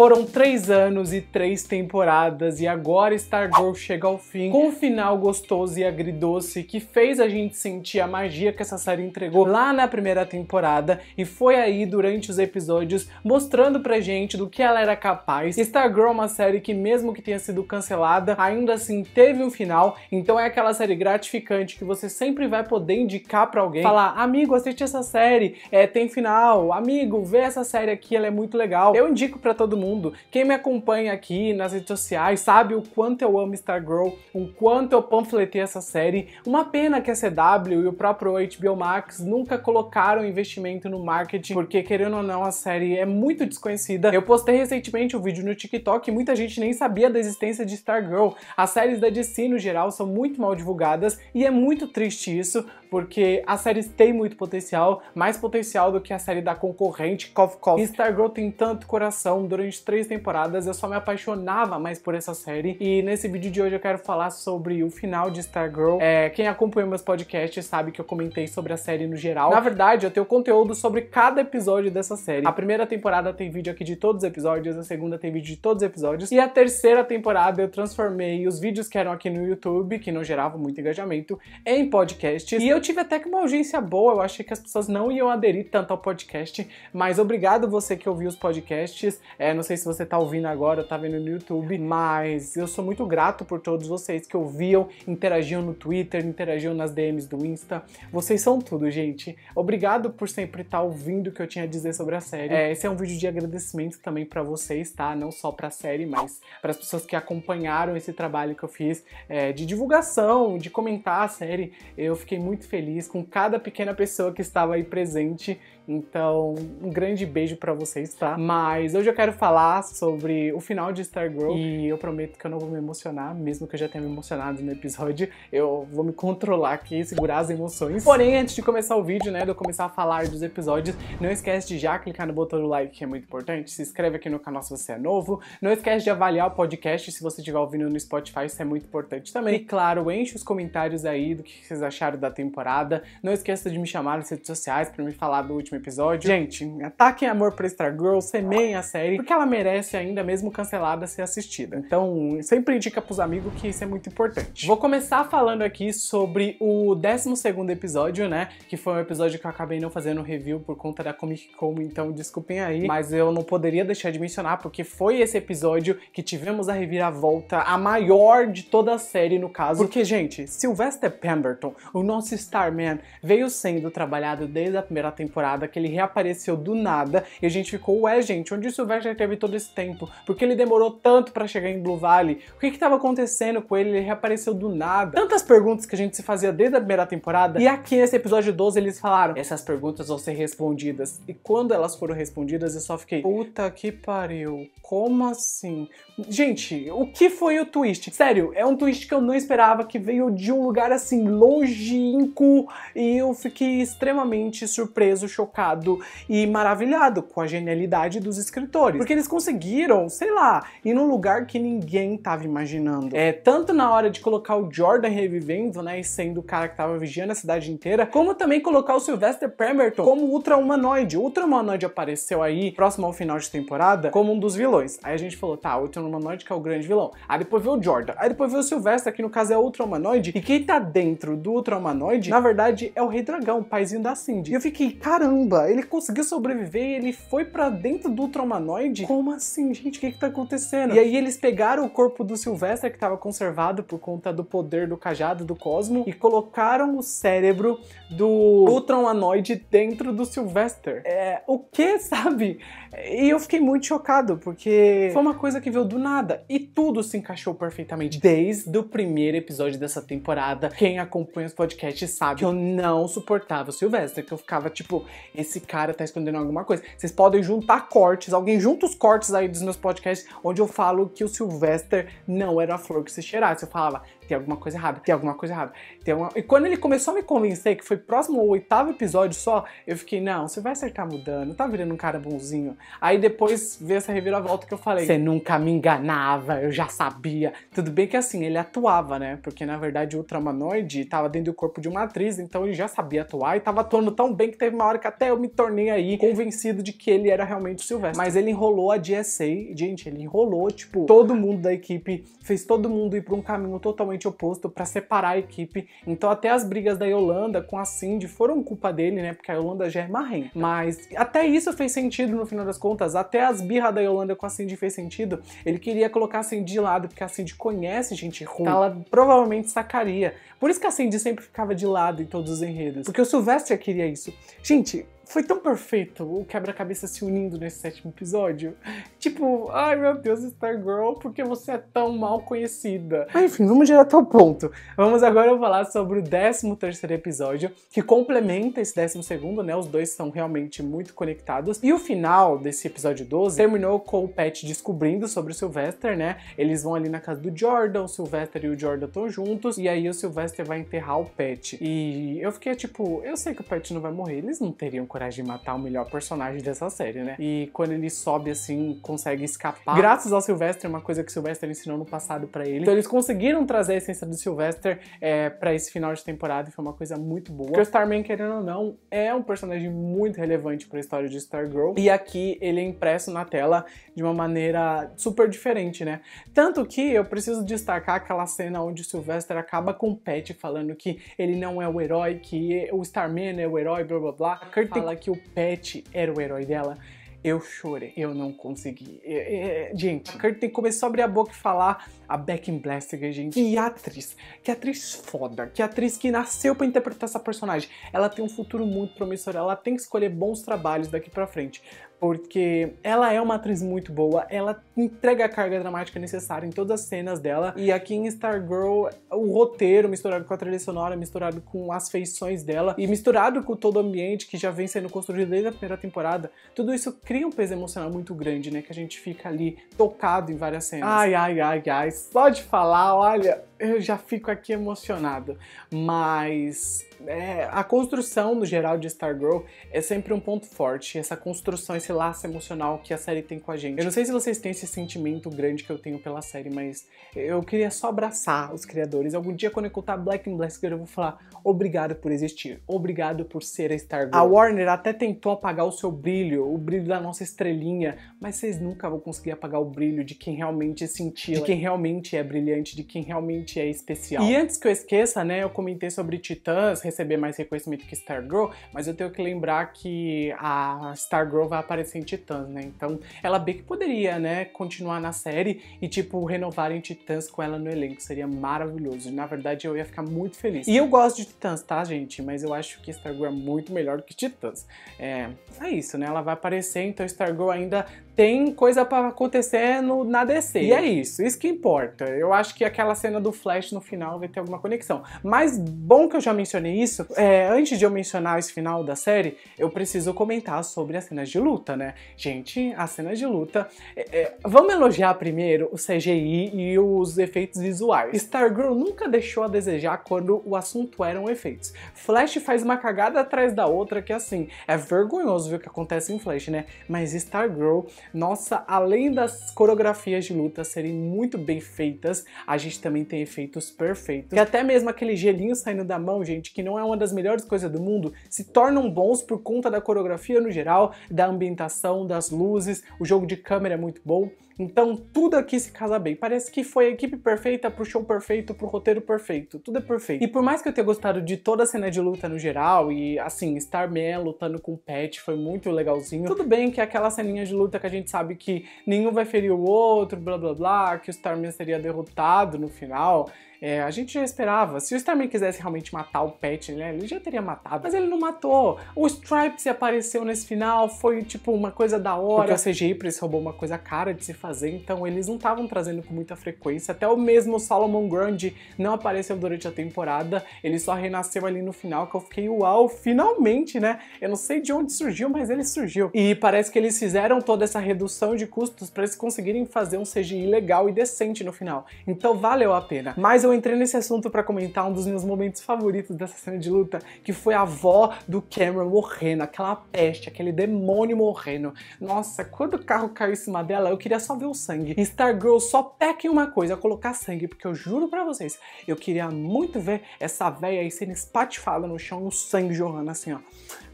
Foram três anos e três temporadas e agora Star Girl chega ao fim com um final gostoso e agridoce que fez a gente sentir a magia que essa série entregou lá na primeira temporada e foi aí durante os episódios mostrando pra gente do que ela era capaz. Star Girl é uma série que mesmo que tenha sido cancelada, ainda assim teve um final, então é aquela série gratificante que você sempre vai poder indicar pra alguém, falar, amigo, assiste essa série, é, tem final, amigo, vê essa série aqui, ela é muito legal. Eu indico pra todo mundo mundo. Quem me acompanha aqui nas redes sociais sabe o quanto eu amo Star Girl, o quanto eu panfletei essa série. Uma pena que a CW e o próprio HBO Max nunca colocaram investimento no marketing, porque querendo ou não, a série é muito desconhecida. Eu postei recentemente um vídeo no TikTok e muita gente nem sabia da existência de Star Girl. As séries da DC no geral são muito mal divulgadas e é muito triste isso, porque as séries têm muito potencial, mais potencial do que a série da concorrente Cof Cof. Stargirl tem tanto coração durante três temporadas, eu só me apaixonava mais por essa série. E nesse vídeo de hoje eu quero falar sobre o final de Stargirl. É, quem acompanha meus podcasts sabe que eu comentei sobre a série no geral. Na verdade, eu tenho conteúdo sobre cada episódio dessa série. A primeira temporada tem vídeo aqui de todos os episódios, a segunda tem vídeo de todos os episódios. E a terceira temporada eu transformei os vídeos que eram aqui no YouTube, que não geravam muito engajamento, em podcasts. E eu tive até que uma audiência boa, eu achei que as pessoas não iam aderir tanto ao podcast, mas obrigado você que ouviu os podcasts. É, não sei se você tá ouvindo agora, tá vendo no YouTube, mas eu sou muito grato por todos vocês que ouviam, interagiam no Twitter, interagiam nas DMs do Insta. Vocês são tudo, gente. Obrigado por sempre estar tá ouvindo o que eu tinha a dizer sobre a série. É, esse é um vídeo de agradecimento também para vocês, tá? Não só para a série, mas para as pessoas que acompanharam esse trabalho que eu fiz é, de divulgação, de comentar a série. Eu fiquei muito feliz com cada pequena pessoa que estava aí presente, então, um grande beijo para vocês, tá? Mas hoje eu quero falar sobre o final de Stargirl e eu prometo que eu não vou me emocionar, mesmo que eu já tenha me emocionado no episódio. Eu vou me controlar aqui, segurar as emoções. Porém, antes de começar o vídeo, né, de eu começar a falar dos episódios, não esquece de já clicar no botão do like, que é muito importante. Se inscreve aqui no canal se você é novo. Não esquece de avaliar o podcast se você estiver ouvindo no Spotify, isso é muito importante também. E claro, enche os comentários aí do que vocês acharam da temporada. Não esqueça de me chamar nas redes sociais para me falar do último episódio. Gente, ataquem amor pra Girl, semeiem a série, porque ela merece ainda, mesmo cancelada, ser assistida. Então, sempre indica pros amigos que isso é muito importante. Vou começar falando aqui sobre o 12º episódio, né? Que foi um episódio que eu acabei não fazendo review por conta da Comic Con, então desculpem aí. Mas eu não poderia deixar de mencionar, porque foi esse episódio que tivemos a reviravolta, a maior de toda a série, no caso. Porque, gente, Sylvester Pemberton, o nosso Starman, veio sendo trabalhado desde a primeira temporada que ele reapareceu do nada e a gente ficou, ué, gente, onde o Sylvester teve todo esse tempo? Por que ele demorou tanto para chegar em Blue Valley? O que que tava acontecendo com ele? Ele reapareceu do nada. Tantas perguntas que a gente se fazia desde a primeira temporada e aqui nesse episódio 12 eles falaram, essas perguntas vão ser respondidas. E quando elas foram respondidas eu só fiquei, puta que pariu, como assim? Gente, o que foi o twist? Sério, é um twist que eu não esperava, que veio de um lugar assim, longínquo, e eu fiquei extremamente surpreso, chocado chocado e maravilhado com a genialidade dos escritores, porque eles conseguiram, sei lá, ir num lugar que ninguém tava imaginando. É, tanto na hora de colocar o Jordan revivendo, né, e sendo o cara que tava vigiando a cidade inteira, como também colocar o Sylvester Pemberton como ultra-humanoide. O ultra-humanoide apareceu aí, próximo ao final de temporada, como um dos vilões. Aí a gente falou, tá, o ultra-humanoide que é o grande vilão. Aí depois veio o Jordan, aí depois veio o Sylvester, que no caso é o ultra-humanoide, e quem tá dentro do ultra-humanoide, na verdade, é o Rei Dragão, o paizinho da Cindy. E eu fiquei, caramba, caramba, ele conseguiu sobreviver e ele foi para dentro do Ultramanoide? Como assim, gente? O que que tá acontecendo? E aí eles pegaram o corpo do Sylvester, que tava conservado por conta do poder do cajado do Cosmo, e colocaram o cérebro do Ultramanoide dentro do Sylvester. É, o que, sabe? E eu fiquei muito chocado, porque foi uma coisa que veio do nada. E tudo se encaixou perfeitamente. Desde o primeiro episódio dessa temporada, quem acompanha os podcasts sabe que eu não suportava o Sylvester, que eu ficava tipo, esse cara tá escondendo alguma coisa. Vocês podem juntar cortes, alguém junta os cortes aí dos meus podcasts, onde eu falo que o Sylvester não era a flor que se cheirasse. Eu falava, tem alguma coisa errada, tem alguma coisa errada. Tem uma... E quando ele começou a me convencer que foi próximo ao oitavo episódio só, eu fiquei, não, você vai acertar mudando, tá virando um cara bonzinho. Aí depois veio essa reviravolta que eu falei, você nunca me enganava, eu já sabia. Tudo bem que assim, ele atuava, né? Porque na verdade o Tramanoide tava dentro do corpo de uma atriz, então ele já sabia atuar e tava atuando tão bem que teve uma hora que até eu me tornei aí convencido de que ele era realmente o Silvestre. Mas ele enrolou a DSA, gente, ele enrolou, tipo, todo mundo da equipe, fez todo mundo ir pra um caminho totalmente completamente oposto para separar a equipe. Então até as brigas da Yolanda com a Cindy foram culpa dele, né? Porque a Yolanda já é marrenta. Mas até isso fez sentido no final das contas. Até as birras da Yolanda com a Cindy fez sentido. Ele queria colocar a Cindy de lado, porque a Cindy conhece gente ruim. Então, ela provavelmente sacaria. Por isso que a Cindy sempre ficava de lado em todos os enredos. Porque o Sylvester queria isso. Gente, foi tão perfeito o quebra-cabeça se unindo nesse sétimo episódio. Tipo, ai meu Deus, Stargirl, por que você é tão mal conhecida? Mas, enfim, vamos direto ao ponto. Vamos agora falar sobre o décimo terceiro episódio, que complementa esse décimo segundo, né? Os dois são realmente muito conectados. E o final desse episódio 12 terminou com o Pat descobrindo sobre o Sylvester, né? Eles vão ali na casa do Jordan, o Sylvester e o Jordan estão juntos, e aí o Sylvester vai enterrar o Pat. E eu fiquei tipo, eu sei que o Pat não vai morrer, eles não teriam coragem atrás de matar o melhor personagem dessa série, né? E quando ele sobe assim, consegue escapar. Graças ao Sylvester, uma coisa que o Sylvester ensinou no passado para ele. Então eles conseguiram trazer a essência do Sylvester é, para esse final de temporada e foi uma coisa muito boa. Porque o Starman, querendo ou não, é um personagem muito relevante para a história de Stargirl. E aqui ele é impresso na tela de uma maneira super diferente, né? Tanto que eu preciso destacar aquela cena onde o Sylvester acaba com o Pat falando que ele não é o herói, que o Starman é o herói, blá blá blá. A Kurt que o Pet era o herói dela, eu chorei, eu não consegui. É, é, gente, a Kurt tem que começar a abrir a boca e falar a Beck Blastiger, gente. Que atriz, que atriz foda, que atriz que nasceu para interpretar essa personagem. Ela tem um futuro muito promissor, ela tem que escolher bons trabalhos daqui para frente porque ela é uma atriz muito boa, ela entrega a carga dramática necessária em todas as cenas dela, e aqui em Stargirl, o roteiro misturado com a trilha sonora, misturado com as feições dela, e misturado com todo o ambiente que já vem sendo construído desde a primeira temporada, tudo isso cria um peso emocional muito grande, né, que a gente fica ali tocado em várias cenas. Ai, ai, ai, ai, só de falar, olha, eu já fico aqui emocionado, mas é, a construção, no geral, de Stargirl é sempre um ponto forte, essa construção, esse laço emocional que a série tem com a gente. Eu não sei se vocês têm esse sentimento grande que eu tenho pela série, mas eu queria só abraçar os criadores. Algum dia, quando eu contar Black and Blaster, eu vou falar obrigado por existir, obrigado por ser a Stargirl. A Warner até tentou apagar o seu brilho, o brilho da nossa estrelinha, mas vocês nunca vão conseguir apagar o brilho de quem realmente sentiu, de quem realmente é brilhante, de quem realmente é especial. E antes que eu esqueça, né, eu comentei sobre Titãs receber mais reconhecimento que Stargirl, mas eu tenho que lembrar que a Stargirl vai aparecer em Titãs, né? Então ela bem que poderia, né, continuar na série e, tipo, renovar em Titãs com ela no elenco. Seria maravilhoso. Na verdade, eu ia ficar muito feliz. E eu gosto de Titãs, tá, gente? Mas eu acho que Stargirl é muito melhor do que Titãs. É, é isso, né? Ela vai aparecer, então Stargirl ainda tem coisa para acontecer no, na DC. E é isso, isso que importa. Eu acho que aquela cena do Flash no final vai ter alguma conexão. Mas bom que eu já mencionei isso, é, antes de eu mencionar esse final da série, eu preciso comentar sobre as cenas de luta, né? Gente, as cenas de luta. É, é, vamos elogiar primeiro o CGI e os efeitos visuais. Stargirl nunca deixou a desejar quando o assunto eram efeitos. Flash faz uma cagada atrás da outra que assim, é vergonhoso ver o que acontece em Flash, né? Mas Stargirl nossa, além das coreografias de luta serem muito bem feitas, a gente também tem efeitos perfeitos. E até mesmo aquele gelinho saindo da mão, gente, que não é uma das melhores coisas do mundo, se tornam bons por conta da coreografia no geral, da ambientação, das luzes, o jogo de câmera é muito bom. Então tudo aqui se casa bem. Parece que foi a equipe perfeita pro show perfeito, pro roteiro perfeito. Tudo é perfeito. E por mais que eu tenha gostado de toda a cena de luta no geral, e assim, Starman lutando com o Pet foi muito legalzinho. Tudo bem que é aquela ceninha de luta que a gente sabe que nenhum vai ferir o outro, blá blá blá, que o Starman seria derrotado no final. É, a gente já esperava. Se o Starman quisesse realmente matar o Pet, né, ele já teria matado. Mas ele não matou. O Stripes apareceu nesse final, foi tipo uma coisa da hora. Porque o CGI pra esse robô uma coisa cara de se fazer, então eles não estavam trazendo com muita frequência. Até o mesmo Solomon Grundy não apareceu durante a temporada, ele só renasceu ali no final, que eu fiquei uau, finalmente, né? Eu não sei de onde surgiu, mas ele surgiu. E parece que eles fizeram toda essa redução de custos para eles conseguirem fazer um CGI legal e decente no final. Então valeu a pena. Mas eu eu entrei nesse assunto para comentar um dos meus momentos favoritos dessa cena de luta, que foi a avó do Cameron morrendo, aquela peste, aquele demônio morrendo. Nossa, quando o carro caiu em cima dela, eu queria só ver o sangue. Stargirl só peca em uma coisa, colocar sangue, porque eu juro para vocês, eu queria muito ver essa véia aí sendo espatifada no chão e o sangue jorrando assim, ó.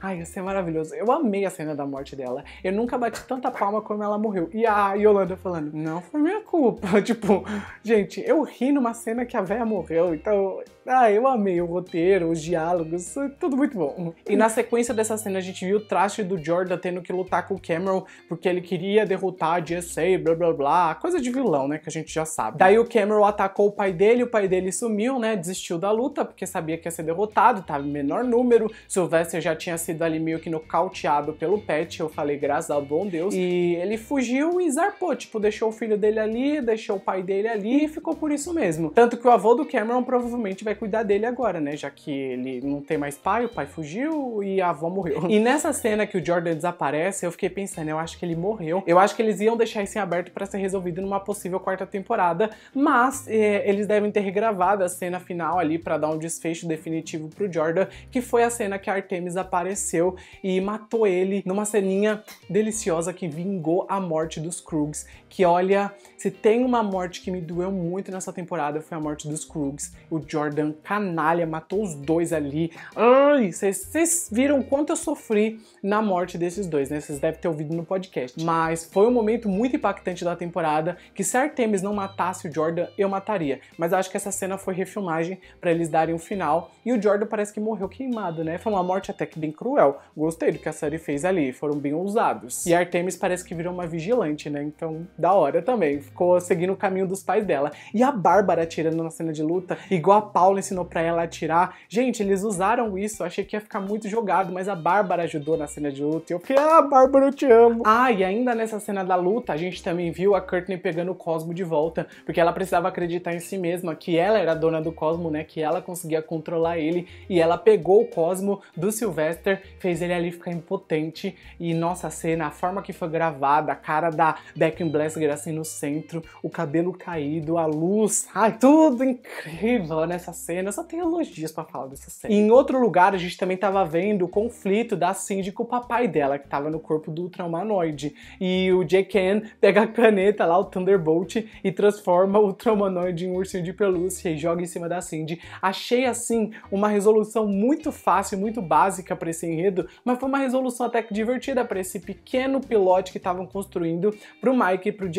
Ai, ia ser maravilhoso. Eu amei a cena da morte dela. Eu nunca bati tanta palma como ela morreu. E a Yolanda falando, não foi minha culpa. tipo, gente, eu ri numa cena que a véia morreu. Então, ah, eu amei o roteiro, os diálogos, é tudo muito bom. E na sequência dessa cena a gente viu o traste do Jordan tendo que lutar com o Cameron porque ele queria derrotar a GSA, blá blá blá, coisa de vilão, né, que a gente já sabe. Daí o Cameron atacou o pai dele, o pai dele sumiu, né, desistiu da luta porque sabia que ia ser derrotado, tava tá? em menor número, Sylvester já tinha sido ali meio que nocauteado pelo Pet, eu falei, graças ao bom Deus. E ele fugiu e zarpou, tipo, deixou o filho dele ali, deixou o pai dele ali e ficou por isso mesmo. Tanto que o avô do Cameron provavelmente vai cuidar dele agora, né? Já que ele não tem mais pai, o pai fugiu e a avó morreu. E nessa cena que o Jordan desaparece, eu fiquei pensando, eu acho que ele morreu. Eu acho que eles iam deixar isso em aberto para ser resolvido numa possível quarta temporada, mas é, eles devem ter regravado a cena final ali para dar um desfecho definitivo pro Jordan, que foi a cena que a Artemis apareceu apareceu e matou ele numa ceninha deliciosa que vingou a morte dos Krugs. Que olha, se tem uma morte que me doeu muito nessa temporada foi a morte dos Krugs. O Jordan, canalha, matou os dois ali. Ai, vocês viram quanto eu sofri na morte desses dois, né? Vocês devem ter ouvido no podcast. Mas foi um momento muito impactante da temporada que se Artemis não matasse o Jordan, eu mataria. Mas acho que essa cena foi refilmagem para eles darem o um final. E o Jordan parece que morreu queimado, né? Foi uma morte até que bem cruel cruel. Gostei do que a série fez ali, foram bem ousados. E Artemis parece que virou uma vigilante, né? Então, da hora também. Ficou seguindo o caminho dos pais dela. E a Bárbara atirando na cena de luta, igual a Paula ensinou pra ela atirar. Gente, eles usaram isso, achei que ia ficar muito jogado, mas a Bárbara ajudou na cena de luta. E eu fiquei, ah, Bárbara, eu te amo. Ah, e ainda nessa cena da luta, a gente também viu a Courtney pegando o Cosmo de volta, porque ela precisava acreditar em si mesma, que ela era dona do Cosmo, né? Que ela conseguia controlar ele. E ela pegou o Cosmo do Sylvester trailer fez ele ali ficar impotente e nossa a cena, a forma que foi gravada, a cara da Beckham Blessger assim no centro, o cabelo caído, a luz, ai, tudo incrível nessa cena. Eu só tenho elogios para falar dessa cena. E em outro lugar, a gente também tava vendo o conflito da Cindy com o papai dela, que tava no corpo do Traumanoide. E o J.K. pega a caneta lá, o Thunderbolt, e transforma o Traumanoide em um ursinho de pelúcia e joga em cima da Cindy. Achei assim uma resolução muito fácil, muito básica para esse esse enredo, mas foi uma resolução até que divertida para esse pequeno pilote que estavam construindo para o Mike e para o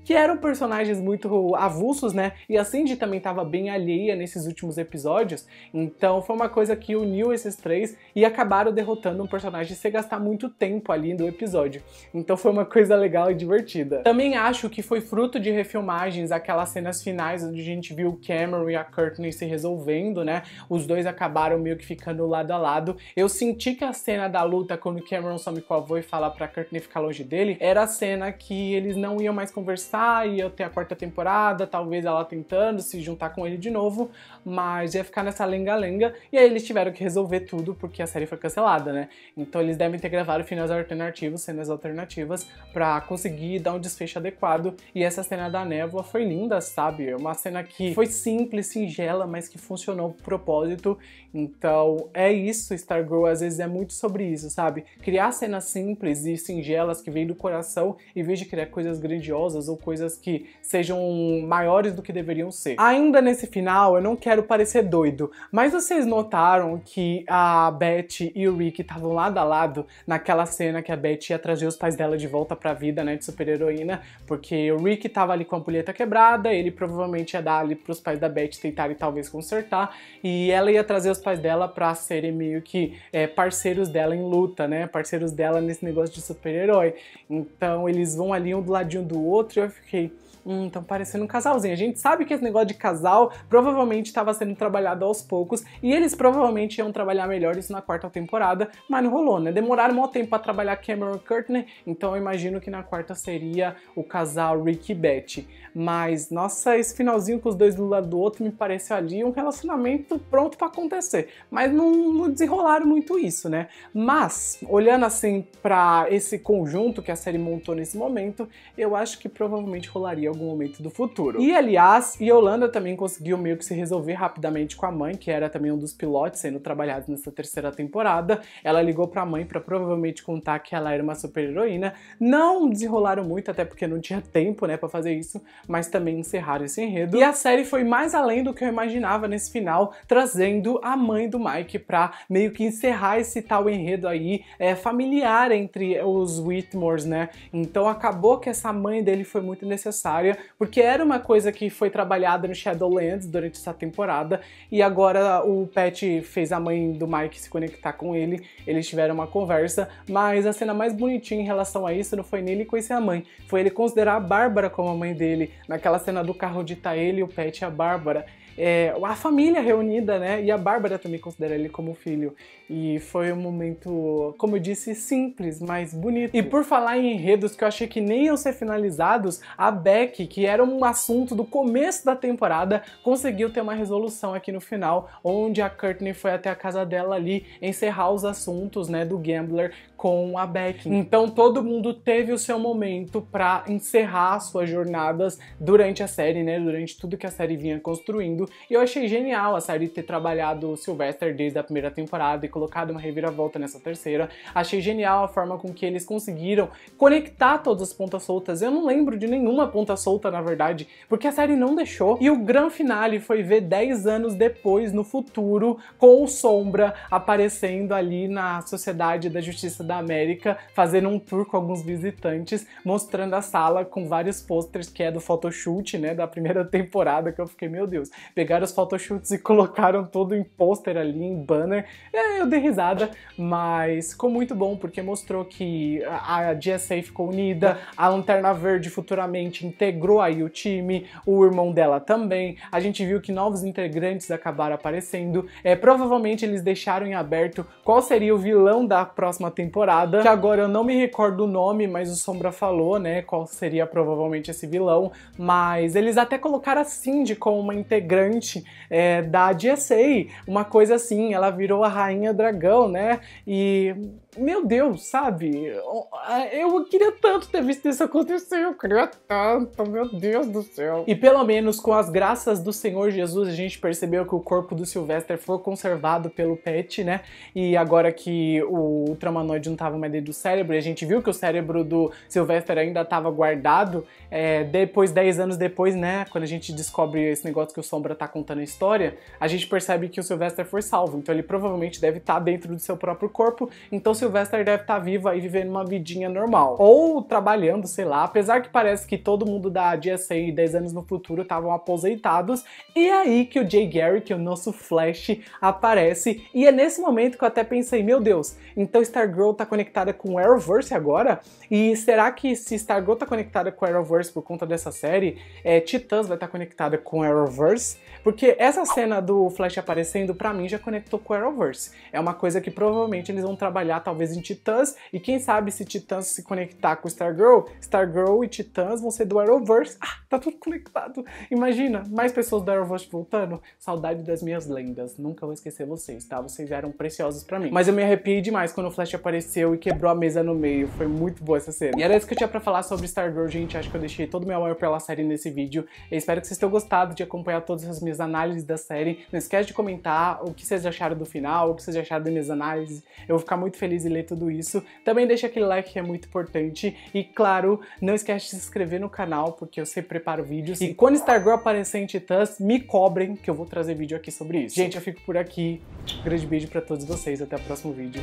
que eram personagens muito avulsos, né? E a Cindy também estava bem alheia nesses últimos episódios, então foi uma coisa que uniu esses três e acabaram derrotando um personagem sem gastar muito tempo ali do episódio. Então foi uma coisa legal e divertida. Também acho que foi fruto de refilmagens aquelas cenas finais onde a gente viu o Cameron e a Courtney se resolvendo, né? Os dois acabaram meio que ficando lado a lado. Eu sinto senti que a cena da luta, quando Cameron some com o avô e fala pra Courtney ficar longe dele, era a cena que eles não iam mais conversar, ia ter a quarta temporada, talvez ela tentando se juntar com ele de novo, mas ia ficar nessa lenga-lenga, e aí eles tiveram que resolver tudo porque a série foi cancelada, né? Então eles devem ter gravado finais alternativos, cenas alternativas, pra conseguir dar um desfecho adequado, e essa cena da névoa foi linda, sabe? É uma cena que foi simples, singela, mas que funcionou pro propósito, então é isso, Stargirl às vezes vezes é muito sobre isso, sabe? Criar cenas simples e singelas que vêm do coração em vez de criar coisas grandiosas ou coisas que sejam maiores do que deveriam ser. Ainda nesse final, eu não quero parecer doido, mas vocês notaram que a Beth e o Rick estavam lado a lado naquela cena que a Beth ia trazer os pais dela de volta pra vida, né, de super-heroína, porque o Rick tava ali com a pulheta quebrada, ele provavelmente ia dar ali pros pais da Beth tentarem talvez consertar, e ela ia trazer os pais dela pra serem meio que é, parceiros dela em luta, né? Parceiros dela nesse negócio de super-herói. Então eles vão ali um do ladinho do outro e eu fiquei. Hum, estão parecendo um casalzinho. A gente sabe que esse negócio de casal provavelmente estava sendo trabalhado aos poucos e eles provavelmente iam trabalhar melhor isso na quarta temporada, mas não rolou, né? Demoraram um tempo para trabalhar Cameron Curtin, então eu imagino que na quarta seria o casal Rick e Betty. Mas, nossa, esse finalzinho com os dois do lado do outro me pareceu ali um relacionamento pronto para acontecer. Mas não, não desenrolaram muito Tipo isso, né? Mas, olhando assim para esse conjunto que a série montou nesse momento, eu acho que provavelmente rolaria algum momento do futuro. E aliás, Yolanda também conseguiu meio que se resolver rapidamente com a mãe, que era também um dos pilotos sendo trabalhados nessa terceira temporada. Ela ligou para a mãe para provavelmente contar que ela era uma super-heroína. Não desenrolaram muito, até porque não tinha tempo, né, para fazer isso, mas também encerraram esse enredo. E a série foi mais além do que eu imaginava nesse final, trazendo a mãe do Mike para meio que encerrar encerrar esse tal enredo aí é, familiar entre os Whitmores, né? Então acabou que essa mãe dele foi muito necessária, porque era uma coisa que foi trabalhada no Shadowlands durante essa temporada, e agora o Pat fez a mãe do Mike se conectar com ele, eles tiveram uma conversa, mas a cena mais bonitinha em relação a isso não foi nele conhecer a mãe, foi ele considerar a Bárbara como a mãe dele, naquela cena do carro de tá ele, o Pat e a Bárbara é, a família reunida, né? E a Bárbara também considera ele como filho. E foi um momento, como eu disse, simples, mas bonito. E por falar em enredos que eu achei que nem iam ser finalizados, a Beck, que era um assunto do começo da temporada, conseguiu ter uma resolução aqui no final, onde a Courtney foi até a casa dela ali encerrar os assuntos, né, do Gambler com a Beck. Então todo mundo teve o seu momento para encerrar suas jornadas durante a série, né, durante tudo que a série vinha construindo e eu achei genial a série ter trabalhado o Sylvester desde a primeira temporada e colocado uma reviravolta nessa terceira. Achei genial a forma com que eles conseguiram conectar todas as pontas soltas. Eu não lembro de nenhuma ponta solta, na verdade, porque a série não deixou. E o grande finale foi ver 10 anos depois, no futuro, com o Sombra aparecendo ali na Sociedade da Justiça da América, fazendo um tour com alguns visitantes, mostrando a sala com vários posters que é do photoshoot, né, da primeira temporada, que eu fiquei, meu Deus, pegaram os photoshoots e colocaram tudo em pôster ali, em banner. É, eu dei risada, mas ficou muito bom porque mostrou que a GSA ficou unida, a Lanterna Verde futuramente integrou aí o time, o irmão dela também. A gente viu que novos integrantes acabaram aparecendo. É, provavelmente eles deixaram em aberto qual seria o vilão da próxima temporada, que agora eu não me recordo o nome, mas o Sombra falou, né, qual seria provavelmente esse vilão, mas eles até colocaram a Cindy como uma integrante gigante é, da DSA, uma coisa assim, ela virou a rainha dragão, né? E meu Deus, sabe? Ah, eu queria tanto ter visto isso acontecer, eu queria tanto, meu Deus do céu. E pelo menos com as graças do Senhor Jesus, a gente percebeu que o corpo do Sylvester foi conservado pelo Pet, né? E agora que o Ultramanoide não tava mais dentro do cérebro, e a gente viu que o cérebro do Sylvester ainda tava guardado, é, depois, 10 anos depois, né? Quando a gente descobre esse negócio que o Sombra tá contando a história, a gente percebe que o Sylvester foi salvo, então ele provavelmente deve estar tá dentro do seu próprio corpo, então se Sylvester deve estar tá vivo aí vivendo uma vidinha normal. Ou trabalhando, sei lá. Apesar que parece que todo mundo da DSA e 10 anos no futuro estavam aposentados. E é aí que o Jay Garrick, é o nosso Flash, aparece. E é nesse momento que eu até pensei, meu Deus, então Stargirl tá conectada com o Arrowverse agora? E será que se Stargirl tá conectada com o Arrowverse por conta dessa série, é, Titãs vai estar tá conectada com o Arrowverse? Porque essa cena do Flash aparecendo, para mim, já conectou com o Arrowverse. É uma coisa que provavelmente eles vão trabalhar, talvez, em Titãs, e quem sabe se Titãs se conectar com Stargirl, Stargirl e Titãs vão ser do Arrowverse. Ah, tá tudo conectado. Imagina, mais pessoas do Arrowverse voltando. Saudade das minhas lendas. Nunca vou esquecer vocês, tá? Vocês eram preciosos para mim. Mas eu me arrepiei demais quando o Flash apareceu e quebrou a mesa no meio. Foi muito boa essa cena. E era isso que eu tinha pra falar sobre Stargirl, gente. Acho que eu deixei todo o meu amor pela série nesse vídeo. Eu espero que vocês tenham gostado de acompanhar todas as minhas minhas análises da série. Não esquece de comentar o que vocês acharam do final, o que vocês acharam das minhas análises. Eu vou ficar muito feliz em ler tudo isso. Também deixa aquele like que é muito importante. E claro, não esquece de se inscrever no canal, porque eu sempre preparo vídeos. E quando Stargirl aparecer em Titãs, me cobrem que eu vou trazer vídeo aqui sobre isso. Gente, eu fico por aqui. Um grande beijo para todos vocês. Até o próximo vídeo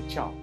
e tchau.